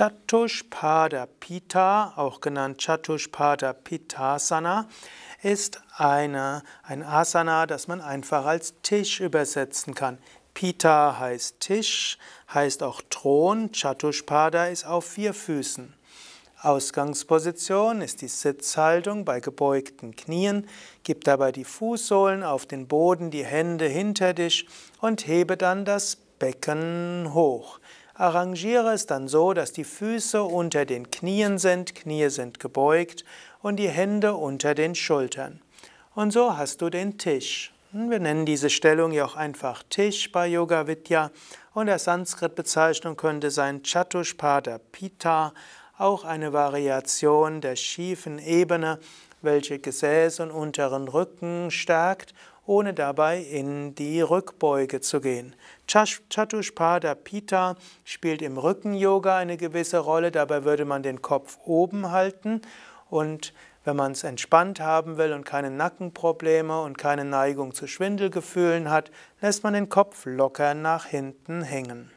Chatushpada Pita, auch genannt Chatushpada Pitasana, ist eine, ein Asana, das man einfach als Tisch übersetzen kann. Pita heißt Tisch, heißt auch Thron. Chatushpada ist auf vier Füßen. Ausgangsposition ist die Sitzhaltung bei gebeugten Knien. Gib dabei die Fußsohlen auf den Boden, die Hände hinter dich und hebe dann das Becken hoch. Arrangiere es dann so, dass die Füße unter den Knien sind, Knie sind gebeugt und die Hände unter den Schultern. Und so hast du den Tisch. Hm, wir nennen diese Stellung ja auch einfach Tisch bei Yoga Vidya und der Sanskrit-Bezeichnung könnte sein Chatushpada Pitta, auch eine Variation der schiefen Ebene, welche Gesäß und unteren Rücken stärkt ohne dabei in die Rückbeuge zu gehen. Chatuspada Pita spielt im Rücken-Yoga eine gewisse Rolle, dabei würde man den Kopf oben halten und wenn man es entspannt haben will und keine Nackenprobleme und keine Neigung zu Schwindelgefühlen hat, lässt man den Kopf locker nach hinten hängen.